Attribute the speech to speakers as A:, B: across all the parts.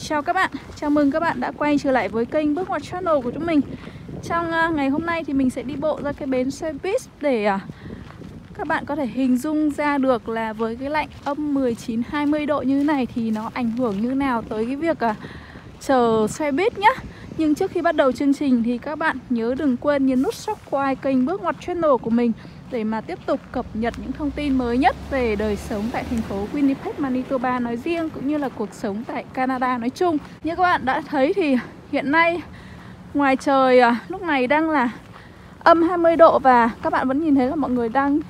A: Chào các bạn, chào mừng các bạn đã quay trở lại với kênh Bước Ngoặt Channel của chúng mình Trong à, ngày hôm nay thì mình sẽ đi bộ ra cái bến xe buýt để à, các bạn có thể hình dung ra được là với cái lạnh âm 19-20 độ như thế này thì nó ảnh hưởng như nào tới cái việc à, chờ xe buýt nhá nhưng trước khi bắt đầu chương trình thì các bạn nhớ đừng quên nhấn nút subscribe kênh Bước Ngoặt Channel của mình để mà tiếp tục cập nhật những thông tin mới nhất về đời sống tại thành phố Winnipeg, Manitoba nói riêng cũng như là cuộc sống tại Canada nói chung. Như các bạn đã thấy thì hiện nay ngoài trời à, lúc này đang là âm 20 độ và các bạn vẫn nhìn thấy là mọi người đang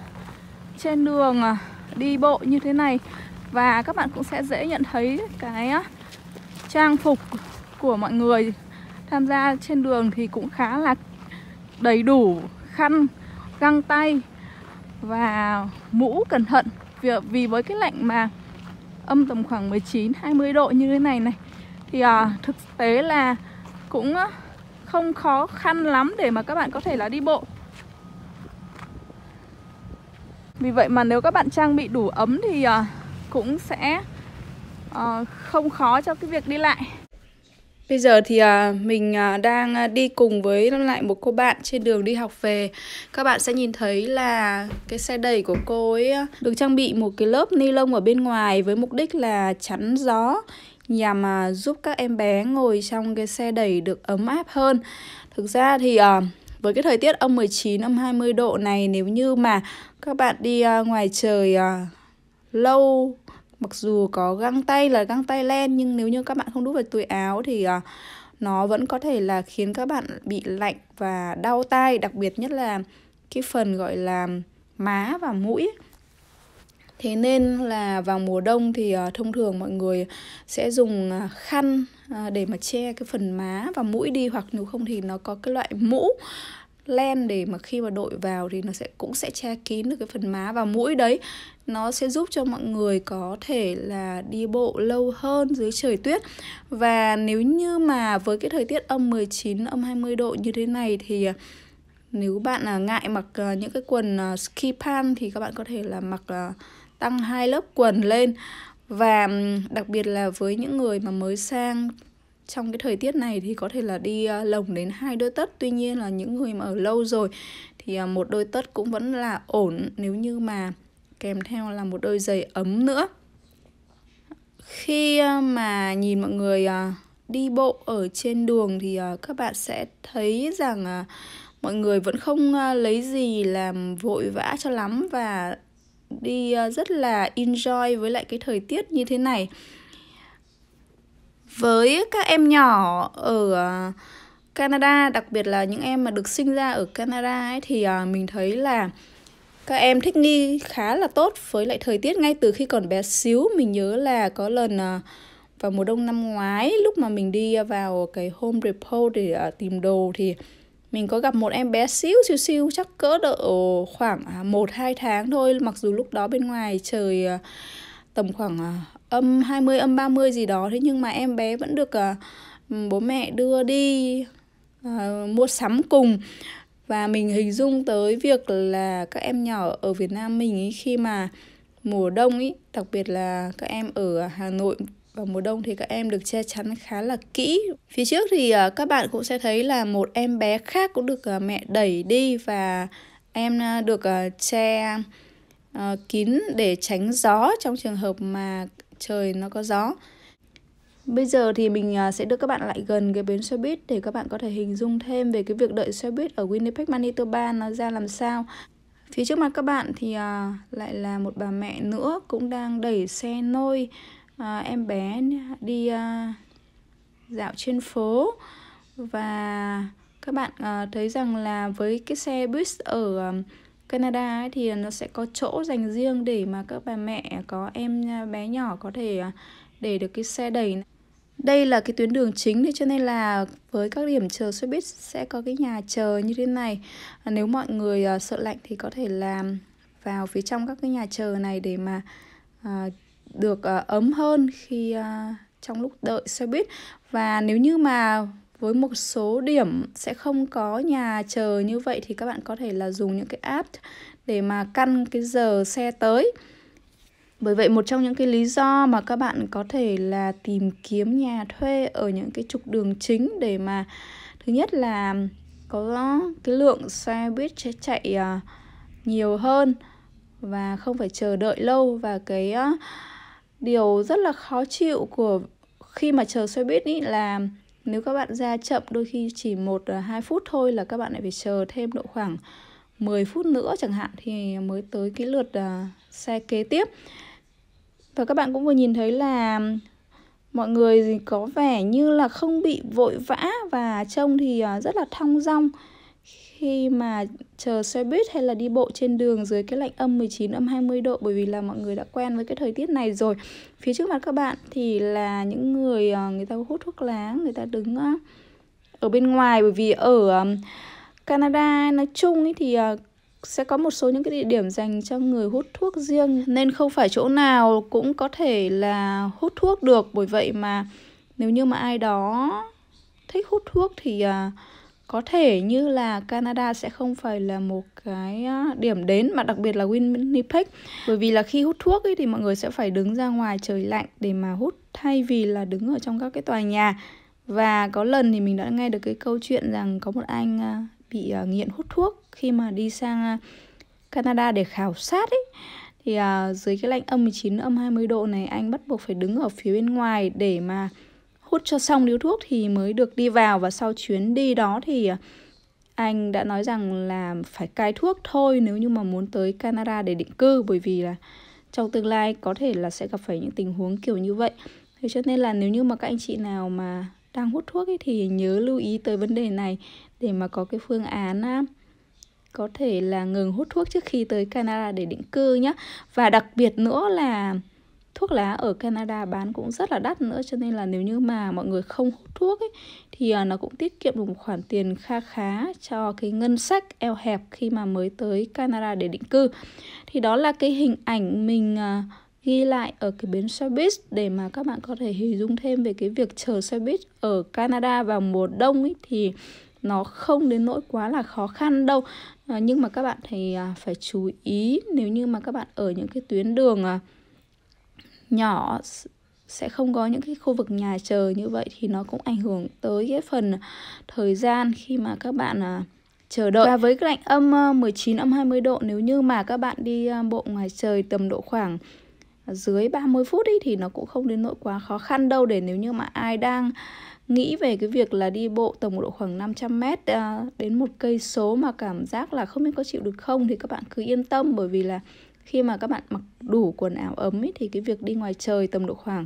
A: trên đường à, đi bộ như thế này và các bạn cũng sẽ dễ nhận thấy cái à, trang phục của mọi người tham gia trên đường thì cũng khá là đầy đủ khăn găng tay và mũ cẩn thận vì, vì với cái lạnh mà âm tầm khoảng 19 20 độ như thế này này thì à, thực tế là cũng không khó khăn lắm để mà các bạn có thể là đi bộ vì vậy mà nếu các bạn trang bị đủ ấm thì à, cũng sẽ à, không khó cho cái việc đi lại Bây giờ thì à, mình à, đang à, đi cùng với lại một cô bạn trên đường đi học về. Các bạn sẽ nhìn thấy là cái xe đẩy của cô ấy à, được trang bị một cái lớp ni lông ở bên ngoài với mục đích là chắn gió nhằm à, giúp các em bé ngồi trong cái xe đẩy được ấm áp hơn. Thực ra thì à, với cái thời tiết âm 19 âm 20 độ này nếu như mà các bạn đi à, ngoài trời à, lâu mặc dù có găng tay là găng tay len nhưng nếu như các bạn không đút vào túi áo thì uh, nó vẫn có thể là khiến các bạn bị lạnh và đau tai đặc biệt nhất là cái phần gọi là má và mũi thế nên là vào mùa đông thì uh, thông thường mọi người sẽ dùng uh, khăn uh, để mà che cái phần má và mũi đi hoặc nếu không thì nó có cái loại mũ len để mà khi mà đội vào thì nó sẽ cũng sẽ che kín được cái phần má và mũi đấy nó sẽ giúp cho mọi người có thể là đi bộ lâu hơn dưới trời tuyết và nếu như mà với cái thời tiết âm 19 âm 20 độ như thế này thì à, nếu bạn à, ngại mặc à, những cái quần ski pants thì các bạn có thể là mặc tăng hai lớp quần lên và đặc biệt là với những người mà mới sang trong cái thời tiết này thì có thể là đi à, lồng đến hai đôi tất tuy nhiên là những người mà ở lâu rồi thì à, một đôi tất cũng vẫn là ổn nếu như mà kèm theo là một đôi giày ấm nữa khi à, mà nhìn mọi người đi bộ ở trên đường thì các bạn sẽ thấy rằng mọi người vẫn không lấy gì làm vội vã cho lắm và đi rất là enjoy với lại cái thời tiết như thế này với các em nhỏ ở ờ, Canada đặc biệt là những em mà được sinh ra ở Canada ấy, thì ờ, mình thấy là các em thích nghi khá là tốt với lại thời tiết ngay từ khi còn bé xíu mình nhớ là có lần ờ, vào mùa đông năm ngoái lúc mà mình đi vào cái Home Depot để tìm đồ thì mình có gặp một em bé xíu xíu xíu chắc cỡ độ khoảng 1 à, 2 tháng thôi mặc dù lúc đó bên ngoài trời tầm khoảng âm 20 âm 30 gì đó thế nhưng mà em bé vẫn được uh, bố mẹ đưa đi uh, mua sắm cùng và mình hình dung tới việc là các em nhỏ ở Việt Nam mình ấy khi mà mùa đông ý đặc biệt là các em ở Hà Nội vào mùa đông thì các em được che chắn khá là kỹ. Phía trước thì uh, các bạn cũng sẽ thấy là một em bé khác cũng được uh, mẹ đẩy đi và em uh, được che kín để tránh gió trong trường hợp mà trời nó có gió Bây giờ thì mình à, sẽ đưa các bạn lại gần cái bến xe buýt để các bạn có thể hình dung thêm về cái việc đợi xe buýt ở Winnipeg, Manitoba nó ra làm sao. Phía trước mặt các bạn thì à, lại là một bà mẹ nữa cũng đang đẩy xe nôi à, em bé đi dạo trên phố và các bạn thấy rằng là với cái xe buýt ở Canada ấy, thì nó sẽ có chỗ dành riêng để mà các bà mẹ có em à, bé nhỏ có thể à, để được cái xe đẩy. Đây là cái tuyến đường chính nên cho nên là với các điểm chờ xe buýt sẽ có cái nhà chờ như thế này. À, nếu mọi người sợ lạnh thì có thể làm vào phía trong các cái nhà chờ này để mà được ấm hơn khi trong lúc đợi xe buýt và nếu như mà với một số điểm sẽ không có nhà chờ như vậy thì các bạn có thể là dùng những cái app để mà căn cái giờ xe tới bởi vậy một trong những cái lý do mà các bạn có thể là tìm kiếm nhà thuê ở những cái trục đường chính để mà thứ nhất là có cái lượng xe buýt sẽ chạy à, nhiều hơn và không phải chờ đợi lâu và cái à, điều rất là khó chịu của khi mà chờ xe buýt ý là nếu các bạn ra chậm đôi khi chỉ 1 2 à, phút thôi là các bạn lại phải chờ thêm độ khoảng 10 phút nữa chẳng hạn thì mới tới cái lượt à, xe kế tiếp. Và các bạn cũng vừa nhìn thấy là mọi người có vẻ như là không bị vội vã và trông thì à, rất là thong dong khi mà chờ xe buýt hay là đi bộ trên đường dưới cái lạnh âm 19 âm 20 độ bởi vì là mọi người đã quen với cái thời tiết này rồi. Phía trước mặt các bạn thì là những người ờ, người ta hút thuốc lá, người ta đứng ờ, ở bên ngoài bởi vì ở Canada nói chung ấy thì ờ, sẽ có một số những cái địa điểm dành cho người hút thuốc riêng nên không phải chỗ nào cũng có thể là hút thuốc được bởi vậy mà nếu như mà ai đó thích hút thuốc thì uh, có thể như là Canada sẽ không phải là một cái điểm đến mà đặc biệt là Winnipeg bởi vì là khi hút thuốc ấy thì mọi người sẽ phải đứng ra ngoài trời lạnh để mà hút thay vì là đứng ở trong các cái tòa nhà và có lần thì mình đã nghe được cái câu chuyện rằng có một anh bị à, nghiện hút thuốc khi mà đi sang à, Canada để khảo sát ấy thì à, dưới cái lạnh âm 19 âm 20 độ này anh bắt buộc phải đứng ở phía bên ngoài để mà hút cho xong điếu thuốc thì mới được đi vào và sau chuyến đi đó thì à, anh đã nói rằng là phải cai thuốc thôi nếu như mà muốn tới Canada để định cư bởi vì là trong tương lai có thể là sẽ gặp phải những tình huống kiểu như vậy. Thế cho nên là nếu như mà các anh chị nào mà đang hút thuốc ấy thì nhớ lưu ý tới vấn đề này để mà có cái phương án có thể là ngừng hút thuốc trước khi tới Canada để định cư nhé. Và đặc biệt nữa là thuốc lá ở Canada bán cũng rất là đắt nữa cho nên là nếu như mà mọi người không hút thuốc ấy, thì à, nó cũng tiết kiệm được một khoản tiền kha khá cho cái ngân sách eo hẹp khi mà mới tới Canada để định cư thì đó là cái hình ảnh mình à, ghi lại ở cái bến xe buýt để mà các bạn có thể hình dung thêm về cái việc chờ xe buýt ở Canada vào mùa đông ấy thì nó không đến nỗi quá là khó khăn đâu à, nhưng mà các bạn thì à, phải chú ý nếu như mà các bạn ở những cái tuyến đường à, nhỏ sẽ không có những cái khu vực nhà chờ như vậy thì nó cũng ảnh hưởng tới cái phần thời gian khi mà các bạn à, chờ đợi. Và với cái lạnh âm 19 âm 20 độ nếu như mà các bạn đi bộ ngoài trời tầm độ khoảng dưới 30 phút đi thì nó cũng không đến nỗi quá khó khăn đâu để nếu như mà ai đang nghĩ về cái việc là đi bộ tầm độ khoảng 500 m à, đến một cây số mà cảm giác là không biết có chịu được không thì các bạn cứ yên tâm bởi vì là khi mà các bạn mặc đủ quần áo ấm ấy, thì cái việc đi ngoài trời tầm độ khoảng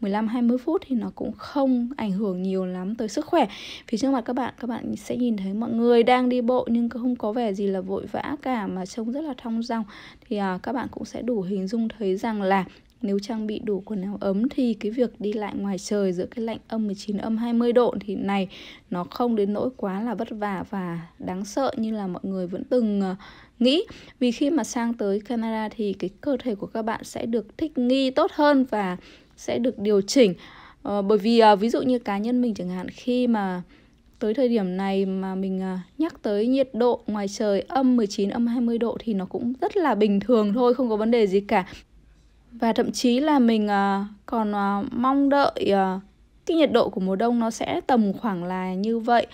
A: 15-20 phút thì nó cũng không ảnh hưởng nhiều lắm tới sức khỏe Phía trước mặt các bạn, các bạn sẽ nhìn thấy mọi người đang đi bộ nhưng không có vẻ gì là vội vã cả mà trông rất là thong dong Thì à, các bạn cũng sẽ đủ hình dung thấy rằng là nếu trang bị đủ quần áo ấm thì cái việc đi lại ngoài trời giữa cái lạnh âm 19 âm 20 độ thì này nó không đến nỗi quá là vất vả và đáng sợ như là mọi người vẫn từng ờ, nghĩ vì khi mà sang tới Canada thì cái cơ thể của các bạn sẽ được thích nghi tốt hơn và sẽ được điều chỉnh à, bởi vì à, ví dụ như cá nhân mình chẳng hạn khi mà tới thời điểm này mà mình nhắc tới nhiệt độ ngoài trời âm 19 âm 20 độ thì nó cũng rất là bình thường thôi, không có vấn đề gì cả và thậm chí là mình à, còn à, mong đợi à, cái nhiệt độ của mùa đông nó sẽ tầm khoảng là như vậy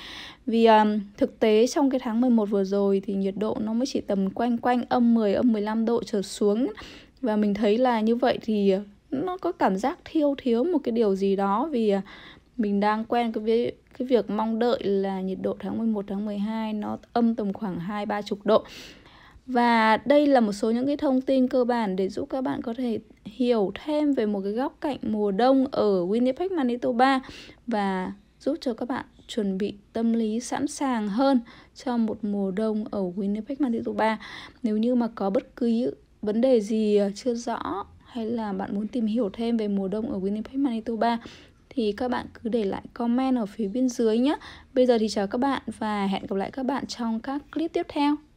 A: vì um, thực tế trong cái tháng 11 vừa rồi thì nhiệt độ nó mới chỉ tầm quanh quanh âm 10 âm 15 độ trở xuống và mình thấy là như vậy thì nó có cảm giác thiêu thiếu một cái điều gì đó vì mình đang quen cái việc cái việc mong đợi là nhiệt độ tháng 11 tháng 12 nó âm tầm khoảng 2 30 độ và đây là một số những cái thông tin cơ bản để giúp các bạn có thể hiểu thêm về một cái góc cạnh mùa đông ở Winnipeg, Manitoba và giúp cho các bạn chuẩn bị tâm lý sẵn sàng hơn cho một mùa đông ở Winnipeg, Manitoba. Nếu như mà có bất cứ vấn đề gì chưa rõ hay là bạn muốn tìm hiểu thêm về mùa đông ở Winnipeg, Manitoba thì các bạn cứ để lại comment ở phía bên dưới nhé. Bây giờ thì chào các bạn và hẹn gặp lại các bạn trong các clip tiếp theo.